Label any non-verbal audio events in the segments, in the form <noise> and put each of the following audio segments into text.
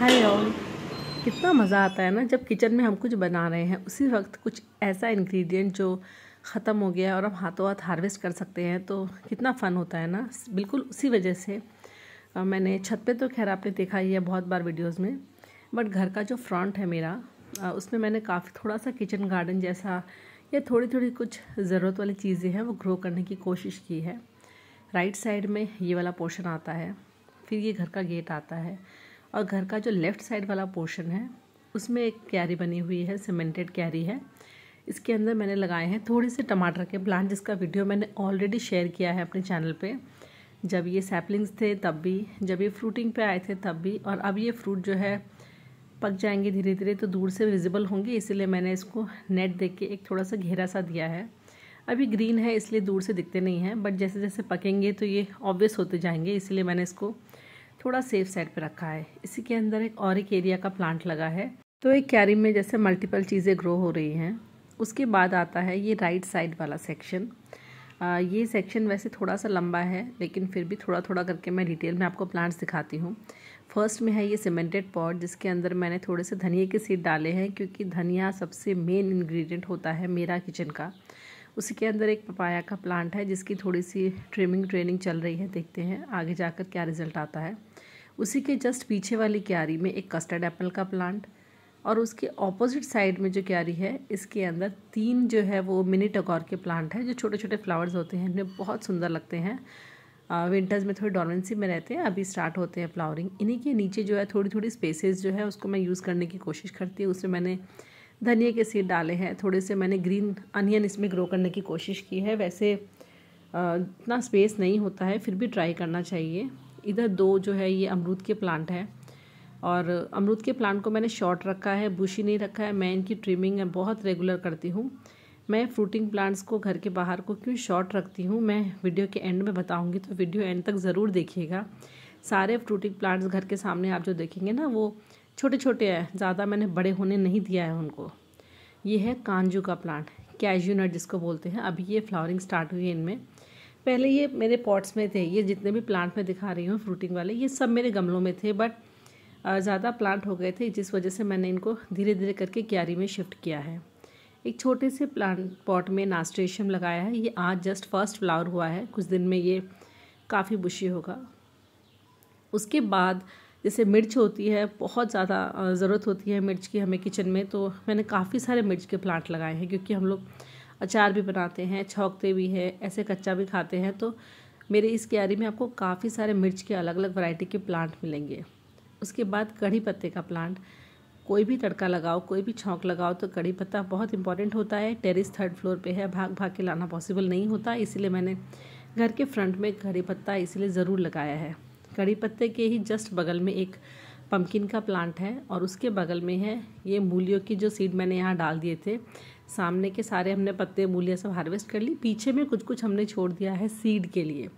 hi all कितना मज़ा आता है ना जब किचन में हम कुछ बना रहे हैं उसी वक्त कुछ ऐसा इंग्रेडिएंट जो ख़त्म हो गया और हम हाथों हाथ हार्वेस्ट कर सकते हैं तो कितना फ़न होता है ना बिल्कुल उसी वजह से मैंने छत पे तो खैर आपने देखा ही है बहुत बार वीडियोस में बट घर का जो फ्रंट है मेरा उसमें मैंने काफ़ी थोड़ा सा किचन गार्डन जैसा या थोड़ी थोड़ी कुछ ज़रूरत वाली चीज़ें हैं वो ग्रो करने की कोशिश की है राइट साइड में ये वाला पोर्शन आता है फिर ये घर का गेट आता है और घर का जो लेफ़्ट साइड वाला पोर्शन है उसमें एक क्यारी बनी हुई है सीमेंटेड क्यारी है इसके अंदर मैंने लगाए हैं थोड़े से टमाटर के प्लांट जिसका वीडियो मैंने ऑलरेडी शेयर किया है अपने चैनल पे जब ये सैपलिंग्स थे तब भी जब ये फ्रूटिंग पे आए थे तब भी और अब ये फ्रूट जो है पक जाएंगे धीरे धीरे तो दूर से विजिबल होंगे इसीलिए मैंने इसको नेट दे के एक थोड़ा सा घेरा सा दिया है अभी ग्रीन है इसलिए दूर से दिखते नहीं हैं बट जैसे जैसे पकेंगे तो ये ऑब्वियस होते जाएंगे इसलिए मैंने इसको थोड़ा सेफ साइड पर रखा है इसी के अंदर एक और एक एरिया का प्लांट लगा है तो एक क्यारी में जैसे मल्टीपल चीज़ें ग्रो हो रही हैं उसके बाद आता है ये राइट साइड वाला सेक्शन ये सेक्शन वैसे थोड़ा सा लंबा है लेकिन फिर भी थोड़ा थोड़ा करके मैं डिटेल में आपको प्लांट्स दिखाती हूँ फर्स्ट में है ये सीमेंटेड पॉट जिसके अंदर मैंने थोड़े से धनिए के सीड डाले हैं क्योंकि धनिया सबसे मेन इंग्रेडिएंट होता है मेरा किचन का उसी के अंदर एक पपाया का प्लांट है जिसकी थोड़ी सी ट्रिमिंग ट्रेनिंग चल रही है देखते हैं आगे जाकर क्या रिजल्ट आता है उसी के जस्ट पीछे वाली क्यारी में एक कस्टर्ड एप्पल का प्लांट और उसके ऑपोजिट साइड में जो क्यारी है इसके अंदर तीन जो है वो मिनी टगोर के प्लांट है जो छोटे छोटे फ्लावर्स होते हैं इन्हें बहुत सुंदर लगते हैं विंटर्स में थोड़ी डॉर्मेंसी में रहते हैं अभी स्टार्ट होते हैं फ्लावरिंग इन्हीं के नीचे जो है थोड़ी थोड़ी स्पेसेस जो है उसको मैं यूज़ करने की कोशिश करती हूँ उसमें मैंने धनिया के सीड डाले हैं थोड़े से मैंने ग्रीन अनियन इसमें ग्रो करने की कोशिश की है वैसे इतना स्पेस नहीं होता है फिर भी ट्राई करना चाहिए इधर दो जो है ये अमरूद के प्लांट हैं और अमरूद के प्लांट को मैंने शॉर्ट रखा है बुशी नहीं रखा है मैं इनकी ट्रिमिंग बहुत रेगुलर करती हूँ मैं फ्रूटिंग प्लांट्स को घर के बाहर को क्यों शॉर्ट रखती हूँ मैं वीडियो के एंड में बताऊँगी तो वीडियो एंड तक ज़रूर देखिएगा सारे फ्रूटिंग प्लांट्स घर के सामने आप जो देखेंगे ना वो छोटे छोटे हैं ज़्यादा मैंने बड़े होने नहीं दिया है उनको ये है कांजू का प्लांट कैजू नट जिसको बोलते हैं अभी ये फ्लावरिंग स्टार्ट हुई है इनमें पहले ये मेरे पॉट्स में थे ये जितने भी प्लांट मैं दिखा रही हूँ फ्रूटिंग वाले ये सब मेरे गमलों में थे बट ज़्यादा प्लांट हो गए थे जिस वजह से मैंने इनको धीरे धीरे करके क्यारी में शिफ्ट किया है एक छोटे से प्लांट पॉट में नास्ट्रेशियम लगाया है ये आज जस्ट फर्स्ट फ्लावर हुआ है कुछ दिन में ये काफ़ी बुशी होगा उसके बाद जैसे मिर्च होती है बहुत ज़्यादा ज़रूरत होती है मिर्च की हमें किचन में तो मैंने काफ़ी सारे मिर्च के प्लांट लगाए हैं क्योंकि हम लोग अचार भी बनाते हैं छोंकते भी हैं ऐसे कच्चा भी खाते हैं तो मेरे इस क्यारी में आपको काफ़ी सारे मिर्च के अलग अलग वैरायटी के प्लांट मिलेंगे उसके बाद कढ़ी पत्ते का प्लांट कोई भी तड़का लगाओ कोई भी छोंक लगाओ तो कढ़ी पत्ता बहुत इंपॉर्टेंट होता है टेरिस थर्ड फ्लोर पर है भाग भाग के लाना पॉसिबल नहीं होता इसीलिए मैंने घर के फ्रंट में कढ़ी पत्ता इसीलिए ज़रूर लगाया है कढ़ी पत्ते के ही जस्ट बगल में एक पम्पकिन का प्लांट है और उसके बगल में है ये मूलियों की जो सीड मैंने यहाँ डाल दिए थे सामने के सारे हमने पत्ते मूलियाँ सब हार्वेस्ट कर ली पीछे में कुछ कुछ हमने छोड़ दिया है सीड के लिए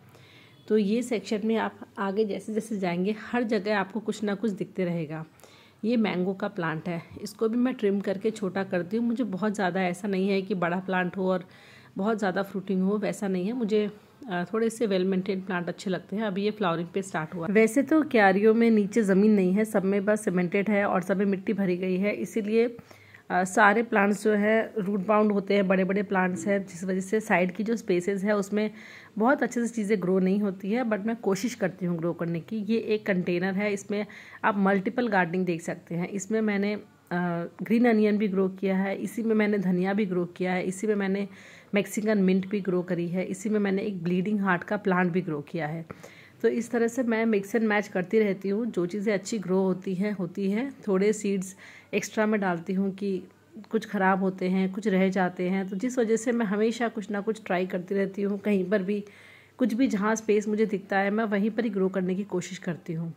तो ये सेक्शन में आप आगे जैसे जैसे जाएंगे हर जगह आपको कुछ ना कुछ दिखते रहेगा ये मैंगो का प्लांट है इसको भी मैं ट्रिम करके छोटा करती हूँ मुझे बहुत ज़्यादा ऐसा नहीं है कि बड़ा प्लांट हो और बहुत ज़्यादा फ्रूटिंग हो वैसा नहीं है मुझे थोड़े से वेल मेंटेन प्लांट अच्छे लगते हैं अभी ये फ्लावरिंग पे स्टार्ट हुआ वैसे तो क्यारियों में नीचे ज़मीन नहीं है सब में बस सीमेंटेड है और सब में मिट्टी भरी गई है इसीलिए सारे प्लांट्स जो है रूट बाउंड होते हैं बड़े बड़े प्लांट्स हैं जिस वजह से साइड की जो स्पेसेस है उसमें बहुत अच्छे से चीज़ें ग्रो नहीं होती है बट मैं कोशिश करती हूँ ग्रो करने की ये एक कंटेनर है इसमें आप मल्टीपल गार्डनिंग देख सकते हैं इसमें मैंने ग्रीन अनियन भी ग्रो किया है इसी में मैंने धनिया भी ग्रो किया है इसी में मैंने मैक्सिकन मिंट भी ग्रो करी है इसी में मैंने एक ब्लीडिंग हार्ट का प्लांट भी ग्रो किया है तो इस तरह से मैं मिक्स एंड मैच करती रहती हूँ जो चीज़ें अच्छी ग्रो होती हैं होती हैं थोड़े सीड्स एक्स्ट्रा में डालती हूँ कि कुछ ख़राब होते हैं कुछ रह जाते हैं तो जिस वजह से मैं हमेशा कुछ ना कुछ ट्राई करती रहती हूँ कहीं पर भी कुछ भी जहाँ स्पेस मुझे दिखता है मैं वहीं पर ही ग्रो करने की कोशिश करती हूँ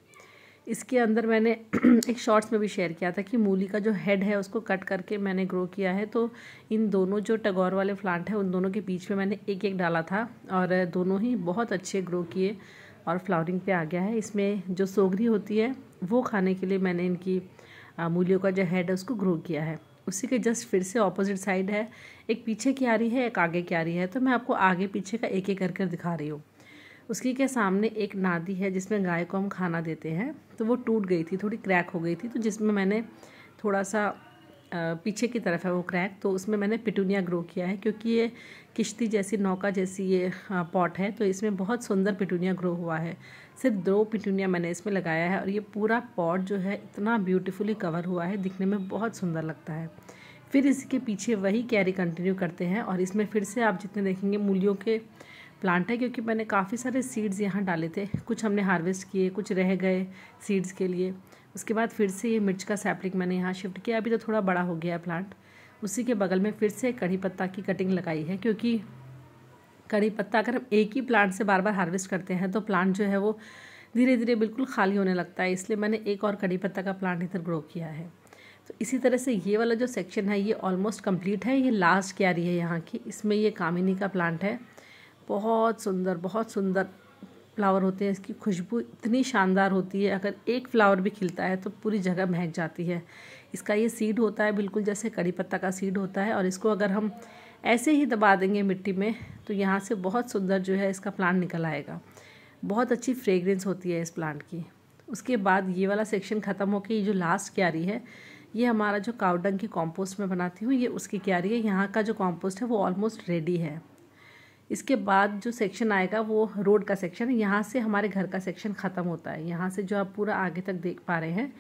इसके अंदर मैंने <clears throat> एक शॉर्ट्स में भी शेयर किया था कि मूली का जो हेड है उसको कट करके मैंने ग्रो किया है तो इन दोनों जो टगोर वाले प्लांट हैं उन दोनों के बीच में मैंने एक एक डाला था और दोनों ही बहुत अच्छे ग्रो किए और फ्लावरिंग पे आ गया है इसमें जो सोगरी होती है वो खाने के लिए मैंने इनकी मूलियों का जो हेड है उसको ग्रो किया है उसी के जस्ट फिर से ऑपोजिट साइड है एक पीछे की आ रही है एक आगे की आ रही है तो मैं आपको आगे पीछे का एक एक कर कर दिखा रही हूँ उसकी के सामने एक नादी है जिसमें गाय को हम खाना देते हैं तो वो टूट गई थी थोड़ी क्रैक हो गई थी तो जिसमें मैंने थोड़ा सा पीछे की तरफ है वो क्रैक तो उसमें मैंने पिटूनिया ग्रो किया है क्योंकि ये किश्ती जैसी नौका जैसी ये पॉट है तो इसमें बहुत सुंदर पिटूनिया ग्रो हुआ है सिर्फ दो पिटूनिया मैंने इसमें लगाया है और ये पूरा पॉट जो है इतना ब्यूटीफुली कवर हुआ है दिखने में बहुत सुंदर लगता है फिर इसके पीछे वही कैरी कंटिन्यू करते हैं और इसमें फिर से आप जितने देखेंगे मूलियों के प्लांट है क्योंकि मैंने काफ़ी सारे सीड्स यहाँ डाले थे कुछ हमने हार्वेस्ट किए कुछ रह गए सीड्स के लिए उसके बाद फिर से ये मिर्च का सैपलिंग मैंने यहाँ शिफ्ट किया अभी तो थोड़ा बड़ा हो गया है प्लांट उसी के बगल में फिर से कढ़ी पत्ता की कटिंग लगाई है क्योंकि कड़ी पत्ता अगर हम एक ही प्लांट से बार बार हार्वेस्ट करते हैं तो प्लांट जो है वो धीरे धीरे बिल्कुल खाली होने लगता है इसलिए मैंने एक और कड़ी पत्ता का प्लांट इधर ग्रो किया है तो इसी तरह से ये वाला जो सेक्शन है ये ऑलमोस्ट कंप्लीट है ये लास्ट क्यारी है यहाँ की इसमें ये कामिनी का प्लांट है बहुत सुंदर बहुत सुंदर फ्लावर होते हैं इसकी खुशबू इतनी शानदार होती है अगर एक फ्लावर भी खिलता है तो पूरी जगह महक जाती है इसका ये सीड होता है बिल्कुल जैसे कड़ी पत्ता का सीड होता है और इसको अगर हम ऐसे ही दबा देंगे मिट्टी में तो यहाँ से बहुत सुंदर जो है इसका प्लांट निकल आएगा बहुत अच्छी फ्रेगरेंस होती है इस प्लांट की उसके बाद ये वाला सेक्शन ख़त्म होकर ये जो लास्ट क्यारी है ये हमारा जो कावडंग की कॉम्पोस्ट में बनाती हूँ ये उसकी क्यारी है यहाँ का जो कॉम्पोस्ट है वो ऑलमोस्ट रेडी है इसके बाद जो सेक्शन आएगा वो रोड का सेक्शन यहाँ से हमारे घर का सेक्शन ख़त्म होता है यहाँ से जो आप पूरा आगे तक देख पा रहे हैं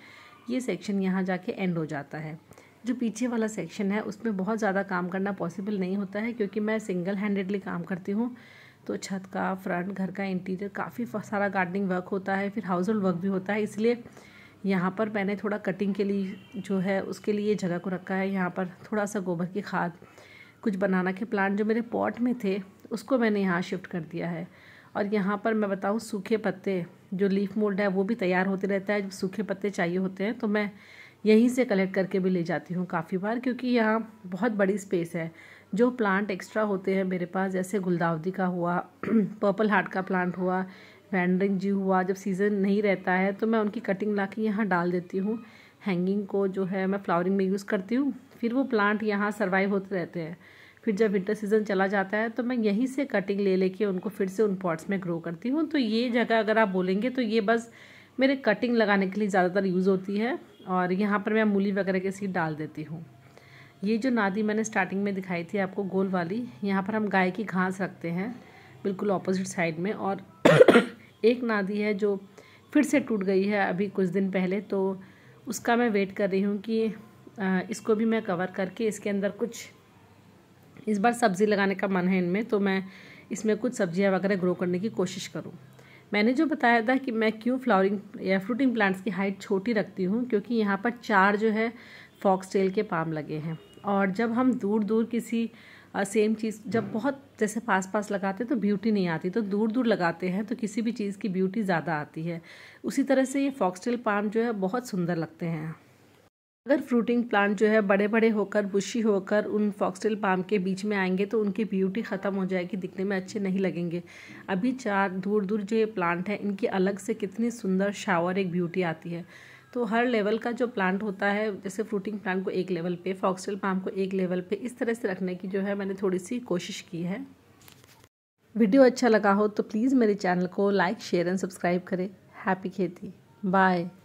ये सेक्शन यहाँ जाके एंड हो जाता है जो पीछे वाला सेक्शन है उसमें बहुत ज़्यादा काम करना पॉसिबल नहीं होता है क्योंकि मैं सिंगल हैंडेडली काम करती हूँ तो छत का फ्रंट घर का इंटीरियर काफ़ी सारा गार्डनिंग वर्क होता है फिर हाउस होल्ड वर्क भी होता है इसलिए यहाँ पर मैंने थोड़ा कटिंग के लिए जो है उसके लिए जगह को रखा है यहाँ पर थोड़ा सा गोबर की खाद कुछ बनाना के प्लांट जो मेरे पॉट में थे उसको मैंने यहाँ शिफ्ट कर दिया है और यहाँ पर मैं बताऊँ सूखे पत्ते जो लीफ मोल्ड है वो भी तैयार होते रहता है जब सूखे पत्ते चाहिए होते हैं तो मैं यहीं से कलेक्ट करके भी ले जाती हूँ काफ़ी बार क्योंकि यहाँ बहुत बड़ी स्पेस है जो प्लांट एक्स्ट्रा होते हैं मेरे पास जैसे गुलदावदी का हुआ पर्पल <clears throat> हार्ट का प्लांट हुआ वैंडरिंग जी हुआ जब सीज़न नहीं रहता है तो मैं उनकी कटिंग ला के यहाँ डाल देती हूँ हैंगिंग को जो है मैं फ्लावरिंग में यूज़ करती हूँ फिर वो प्लांट यहाँ सर्वाइव होते रहते हैं फिर जब विंटर सीज़न चला जाता है तो मैं यहीं से कटिंग ले लेके उनको फिर से उन पॉट्स में ग्रो करती हूँ तो ये जगह अगर आप बोलेंगे तो ये बस मेरे कटिंग लगाने के लिए ज़्यादातर यूज़ होती है और यहाँ पर मैं मूली वगैरह के सीड डाल देती हूँ ये जो नादी मैंने स्टार्टिंग में दिखाई थी आपको गोल वाली यहाँ पर हम गाय की घास रखते हैं बिल्कुल ऑपोजिट साइड में और <coughs> एक नादी है जो फिर से टूट गई है अभी कुछ दिन पहले तो उसका मैं वेट कर रही हूँ कि इसको भी मैं कवर करके इसके अंदर कुछ इस बार सब्ज़ी लगाने का मन है इनमें तो मैं इसमें कुछ सब्जियां वगैरह ग्रो करने की कोशिश करूँ मैंने जो बताया था कि मैं क्यों फ्लावरिंग या फ्रूटिंग प्लांट्स की हाइट छोटी रखती हूँ क्योंकि यहाँ पर चार जो है फॉक्स टेल के पाम लगे हैं और जब हम दूर दूर किसी सेम चीज़ जब बहुत जैसे पास पास लगाते हैं तो ब्यूटी नहीं आती तो दूर दूर लगाते हैं तो किसी भी चीज़ की ब्यूटी ज़्यादा आती है उसी तरह से ये फॉक्सटेल पाम जो है बहुत सुंदर लगते हैं अगर फ्रूटिंग प्लांट जो है बड़े बड़े होकर बुशी होकर उन फॉक्सटेल पाम के बीच में आएंगे तो उनकी ब्यूटी ख़त्म हो जाएगी दिखने में अच्छे नहीं लगेंगे अभी चार दूर दूर जो ये प्लांट हैं इनकी अलग से कितनी सुंदर शावर एक ब्यूटी आती है तो हर लेवल का जो प्लांट होता है जैसे फ्रूटिंग प्लांट को एक लेवल पर फॉक्सटेल पाम को एक लेवल पर इस तरह से रखने की जो है मैंने थोड़ी सी कोशिश की है वीडियो अच्छा लगा हो तो प्लीज़ मेरे चैनल को लाइक शेयर एंड सब्सक्राइब करें हैप्पी खेती बाय